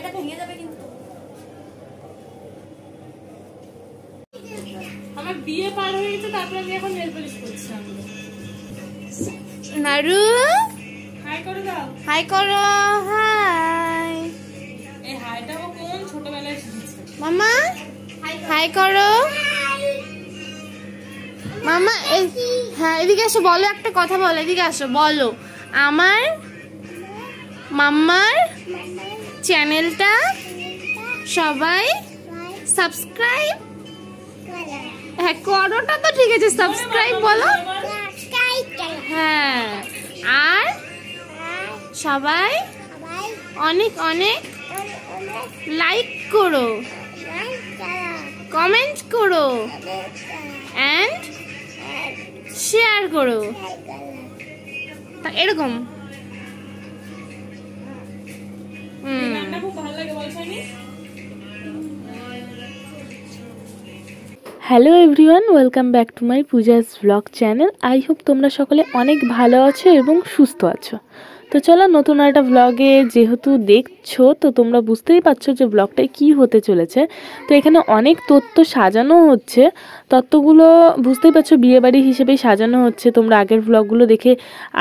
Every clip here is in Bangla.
এটা ভেঙে যাবে কিন্তু আমার বিয়ে পার হয়ে গেছে আমি এখন নেল পলিশ করছি নারু হাই করো দাও হাই করো হাই এই হাইটা কোন ছোটবেলায় শিখেছে মামা হাই করো মামা হ্যাঁ এদিকে এসো বলো একটা কথা বলো এদিকে আসো বলো আমার মাম্মার চ্যানেলটা সবাই সাবস্ক্রাইব হ্যাঁ করোটা তো ঠিক আছে সাবস্ক্রাইব বলো হ্যাঁ আর সবাই অনেক অনেক লাইক করো কমেন্ট করো অ্যান্ড শেয়ার করো এরকম hello everyone welcome back to my Pooja's blog channel I hope তোমরা সকলে অনেক ভালো আছো এবং সুস্থ আছো তো চলো নতুন একটা ব্লগে যেহেতু দেখছো তো তোমরা বুঝতেই পারছো যে ব্লগটায় কি হতে চলেছে তো এখানে অনেক তত্ত্ব সাজানো হচ্ছে তত্ত্বগুলো বুঝতেই পারছো বিয়েবাড়ি হিসেবেই সাজানো হচ্ছে তোমরা আগের ব্লগগুলো দেখে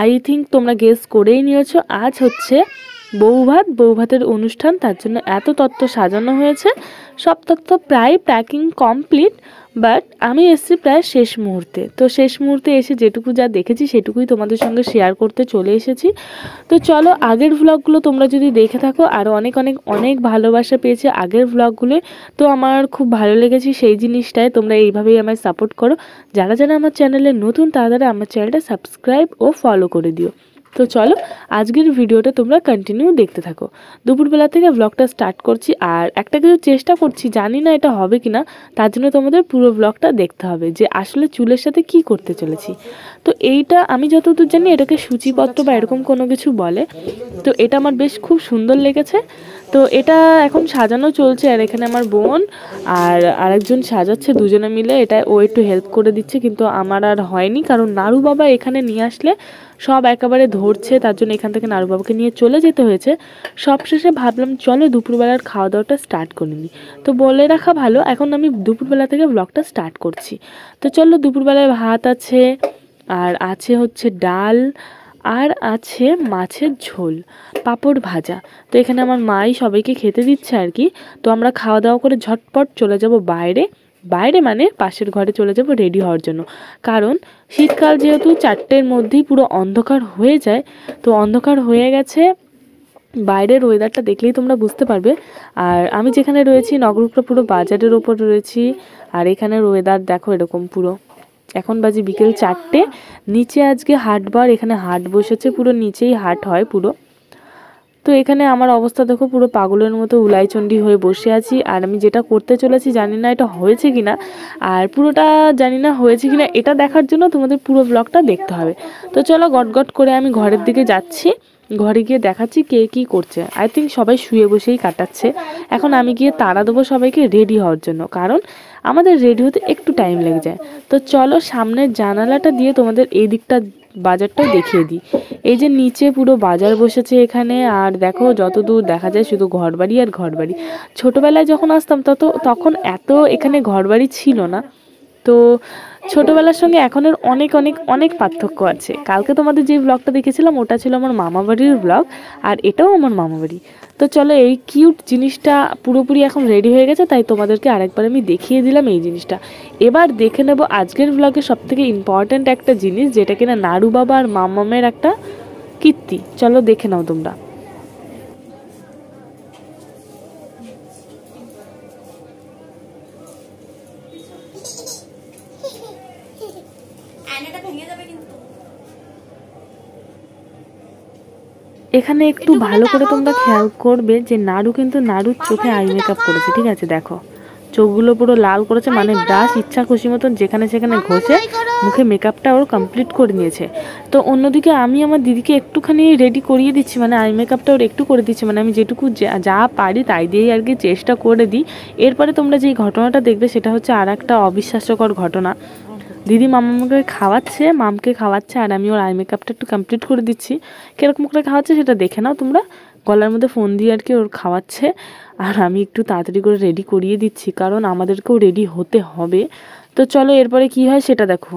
আই থিঙ্ক তোমরা গেস করেই নিয়েছো আজ হচ্ছে বৌভাত বৌভাতের অনুষ্ঠান তার জন্য এত তত্ত্ব সাজানো হয়েছে সব তত্ত্ব প্রায় প্যাকিং কমপ্লিট বাট আমি এসেছি প্রায় শেষ মুহূর্তে তো শেষ মুহূর্তে এসে যেটুকু যা দেখেছি সেটুকুই তোমাদের সঙ্গে শেয়ার করতে চলে এসেছি তো চলো আগের ভ্লগগুলো তোমরা যদি দেখে থাকো আর অনেক অনেক অনেক ভালোবাসা পেয়েছে আগের ভ্লগগুলো তো আমার খুব ভালো লেগেছে সেই জিনিসটায় তোমরা এইভাবেই আমায় সাপোর্ট করো যারা যারা আমার চ্যানেলে নতুন তারা আমার চ্যানেলটা সাবস্ক্রাইব ও ফলো করে দিও তো চলো আজকের ভিডিওটা তোমরা কন্টিনিউ দেখতে থাকো দুপুরবেলা থেকে ব্লগটা স্টার্ট করছি আর একটা কিছু চেষ্টা করছি জানি না এটা হবে কি না তার জন্য তোমাদের পুরো ব্লগটা দেখতে হবে যে আসলে চুলের সাথে কি করতে চলেছি তো এইটা আমি যতদূর জানি এটাকে সূচিপত্র বা এরকম কোনো কিছু বলে তো এটা আমার বেশ খুব সুন্দর লেগেছে তো এটা এখন সাজানো চলছে আর এখানে আমার বোন আর আরেকজন সাজাচ্ছে দুজনে মিলে এটা ও একটু হেল্প করে দিচ্ছে কিন্তু আমার আর হয়নি কারণ নারু বাবা এখানে নিয়ে আসলে সব একেবারে ধরছে তার জন্য এখান থেকে নারুবাবুকে নিয়ে চলে যেতে হয়েছে সবশেষে ভাবলাম চলো দুপুরবেলার খাওয়া দাওয়াটা স্টার্ট করে নিই তো বলে রাখা ভালো এখন আমি দুপুরবেলা থেকে ব্লগটা স্টার্ট করছি তো চলো দুপুরবেলায় ভাত আছে আর আছে হচ্ছে ডাল আর আছে মাছের ঝোল পাঁপড় ভাজা তো এখানে আমার মাই সবাইকে খেতে দিচ্ছে আর কি তো আমরা খাওয়া দাওয়া করে ঝটপট চলে যাব বাইরে বাইরে মানে পাশের ঘরে চলে যাব রেডি হওয়ার জন্য কারণ শীতকাল যেহেতু চারটের মধ্যেই পুরো অন্ধকার হয়ে যায় তো অন্ধকার হয়ে গেছে বাইরের ওয়েদারটা দেখলেই তোমরা বুঝতে পারবে আর আমি যেখানে রয়েছি নগরপুরা পুরো বাজারের ওপর রয়েছি আর এখানের ওয়েদার দেখো এরকম পুরো এখন বাজে বিকেল চারটে নিচে আজকে হাট বার এখানে হাট বসেছে পুরো নিচেই হাট হয় পুরো তো এখানে আমার অবস্থা দেখো পুরো পাগলের মতো উলাইচণ্ডী হয়ে বসে আছি আর আমি যেটা করতে চলেছি জানি না এটা হয়েছে কি না আর পুরোটা জানি না হয়েছে কি না এটা দেখার জন্য তোমাদের পুরো ব্লগটা দেখতে হবে তো চলো গট করে আমি ঘরের দিকে যাচ্ছি ঘরে গিয়ে দেখাচ্ছি কে কি করছে আই থিঙ্ক সবাই শুয়ে বসেই কাটাচ্ছে এখন আমি গিয়ে তাড়া দেবো সবাইকে রেডি হওয়ার জন্য কারণ আমাদের রেডি হতে একটু টাইম লেগে যায় তো চলো সামনের জানালাটা দিয়ে তোমাদের এই দিকটা বাজারটাও দেখিয়ে দিই এই যে নিচে পুরো বাজার বসেছে এখানে আর দেখো যত দূর দেখা যায় শুধু ঘরবাড়ি আর ঘরবাড়ি ছোটোবেলায় যখন আসতাম তত তখন এত এখানে ঘরবাড়ি ছিল না তো ছোটোবেলার সঙ্গে এখনের অনেক অনেক অনেক পার্থক্য আছে কালকে তোমাদের যে ব্লগটা দেখেছিলাম ওটা ছিল আমার মামাবাড়ির ব্লগ আর এটাও আমার মামাবাড়ি তো চলো এই কিউট জিনিসটা পুরোপুরি এখন রেডি হয়ে গেছে তাই তোমাদেরকে আরেকবার আমি দেখিয়ে দিলাম এই জিনিসটা এবার দেখে নেব আজকের ব্লগে সব থেকে ইম্পর্ট্যান্ট একটা জিনিস যেটা কিনা নাড়ু বাবা আর মামামের একটা কীর্তি চলো দেখে নাও তোমরা আয়নাটা ভেঙে যাবে কিন্তু এখানে একটু ভালো করে তোমরা খেয়াল করবে যে নাড়ু কিন্তু নাড়ুর চোখে আই মেকআপ করেছে ঠিক আছে দেখো চোখগুলো পুরো লাল করেছে মানে দাস ইচ্ছা খুশি মতন যেখানে সেখানে ঘষে মুখে মেকআপটা ওর কমপ্লিট করে নিয়েছে তো অন্যদিকে আমি আমার দিদিকে একটুখানি রেডি করিয়ে দিচ্ছি মানে আই মেকআপটা ওর একটু করে দিচ্ছি মানে আমি যেটুকু যা পারি তাই দিয়েই আর কি চেষ্টা করে দিই এরপরে তোমরা যেই ঘটনাটা দেখবে সেটা হচ্ছে আর একটা অবিশ্বাস্যকর ঘটনা দিদি মামা মামাকে খাওয়াচ্ছে মামকে খাওয়াচ্ছে আর আমি ওর আই মেকআপটা একটু কমপ্লিট করে দিচ্ছি কীরকম করে খাওয়াচ্ছে সেটা দেখে নাও তোমরা গলার মধ্যে ফোন দিয়ে আর কি ওর খাওয়াচ্ছে আর আমি একটু তাড়াতাড়ি করে রেডি করিয়ে দিচ্ছি কারণ আমাদেরকেও রেডি হতে হবে তো চলো এরপরে কি হয় সেটা দেখো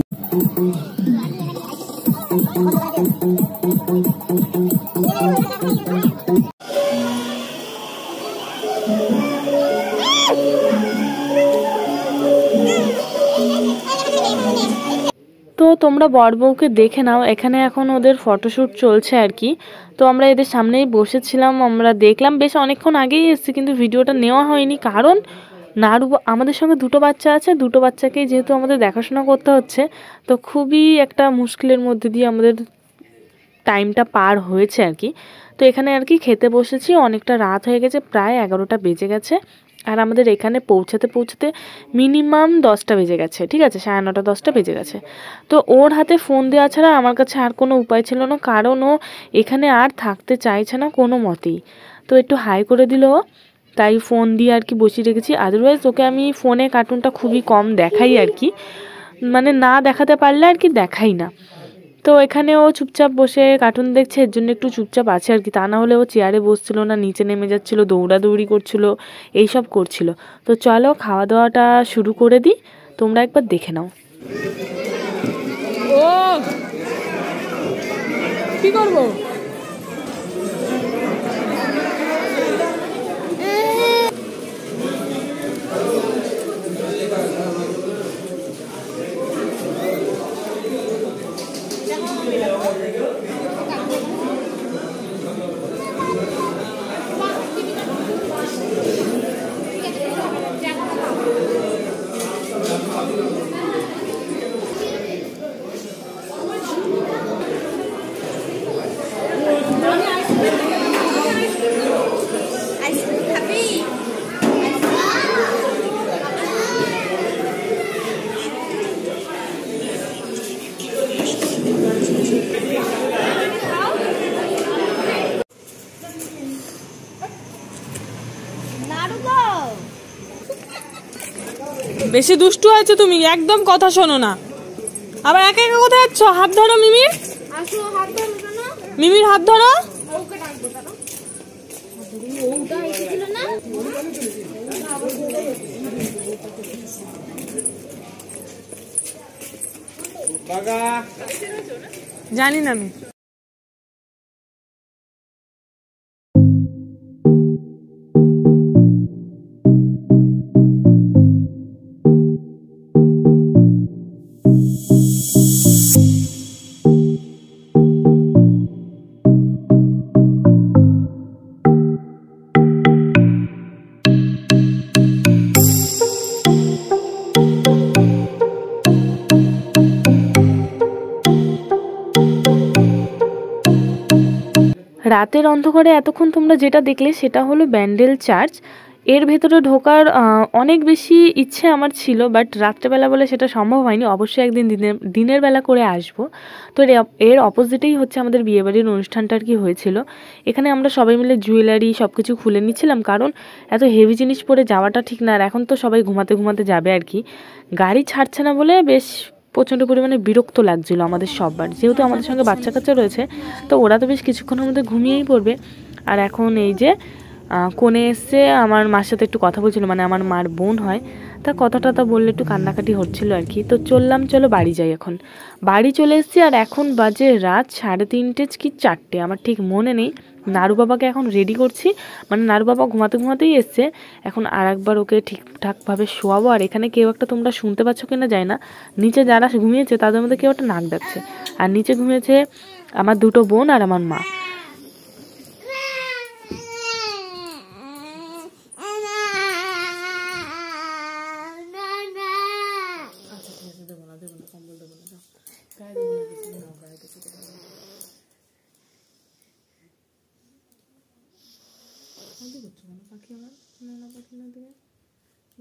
তোমরা বউকে দেখে নাও এখানে এখন ওদের ফটোশ্যুট চলছে আর কি তো আমরা এদের সামনেই বসেছিলাম আমরা দেখলাম বেশ অনেকক্ষণ আগেই এসেছি কিন্তু ভিডিওটা নেওয়া হয়নি কারণ নারু আমাদের সঙ্গে দুটো বাচ্চা আছে দুটো বাচ্চাকেই যেহেতু আমাদের দেখাশোনা করতে হচ্ছে তো খুবই একটা মুশকিলের মধ্যে দিয়ে আমাদের টাইমটা পার হয়েছে আর কি তো এখানে আর কি খেতে বসেছি অনেকটা রাত হয়ে গেছে প্রায় এগারোটা বেজে গেছে আর আমাদের এখানে পৌঁছাতে পৌঁছাতে মিনিমাম দশটা বেজে গেছে ঠিক আছে সাড়ে নটা দশটা বেজে গেছে তো ওর হাতে ফোন দেওয়া ছাড়া আমার কাছে আর কোনো উপায় ছিল না কারণ ও এখানে আর থাকতে চাইছে না কোনো মতেই তো একটু হাই করে দিল তাই ফোন দিয়ে আর কি বসিয়ে রেখেছি আদারওয়াইজ ওকে আমি ফোনে কার্টুনটা খুবই কম দেখাই আর কি মানে না দেখাতে পারলে আর কি দেখাই না তো এখানে ও চুপচাপ বসে কার্টুন দেখছে এর জন্য একটু চুপচাপ আছে আর কি তা না হলে ও চেয়ারে বসছিল না নিচে নেমে যাচ্ছিল দৌড়াদৌড়ি করছিল এইসব করছিল তো চলো খাওয়া দাওয়াটা শুরু করে দিই তোমরা একবার দেখে নাও ও কি করবো বেশি দুষ্টু হয়েছে তুমি একদম কথা শোনো না আবার একা একা কোথায় যাচ্ছ হাত ধরো মিমির মিমির হাত ধরো জানি না আমি রাতের অন্ধকারে এতক্ষণ তোমরা যেটা দেখলে সেটা হলো ব্যান্ডেল চার্চ এর ভেতরে ঢোকার অনেক বেশি ইচ্ছে আমার ছিল বাট রাত্রেবেলা বলে সেটা সম্ভব হয়নি অবশ্যই একদিন দিনের দিনের বেলা করে আসব তো এর অপোজিটেই হচ্ছে আমাদের বিয়েবাড়ির অনুষ্ঠানটা আর কি হয়েছিল এখানে আমরা সবাই মিলে জুয়েলারি সব কিছু খুলে নিচ্ছিলাম কারণ এত হেভি জিনিস পরে যাওয়াটা ঠিক না আর এখন তো সবাই ঘুমাতে ঘুমাতে যাবে আর কি গাড়ি ছাড়ছে না বলে বেশ প্রচণ্ড পরিমাণে বিরক্ত লাগছিল আমাদের সববার যেহেতু আমাদের সঙ্গে বাচ্চা কাচ্চা রয়েছে তো ওরা তো বেশ কিছুক্ষণের মধ্যে ঘুমিয়েই পড়বে আর এখন এই যে কোনে এসে আমার মার সাথে একটু কথা বলছিল মানে আমার মার বোন হয় তা কথাটা তো বললে একটু কান্নাকাটি হচ্ছিলো আর কি তো চললাম চলো বাড়ি যাই এখন বাড়ি চলে এসেছি আর এখন বাজে রাত সাড়ে তিনটে কি চারটে আমার ঠিক মনে নেই নারু বাবাকে এখন রেডি করছি মানে নারু বাবা ঘুমাতে ঘুমাতেই এসছে এখন আর একবার ওকে ঠিকঠাকভাবে শোয়াবো আর এখানে কেউ একটা তোমরা শুনতে পাচ্ছ কিনা যায় না নিচে যারা ঘুমিয়েছে তাদের মধ্যে কেউ একটা নাক ডাকছে আর নিচে ঘুমিয়েছে আমার দুটো বোন আর আমার মা রাখি আমার নোনা পাখি না দিলে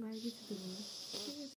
গায়ে কিছু দেবো না ঠিক আছে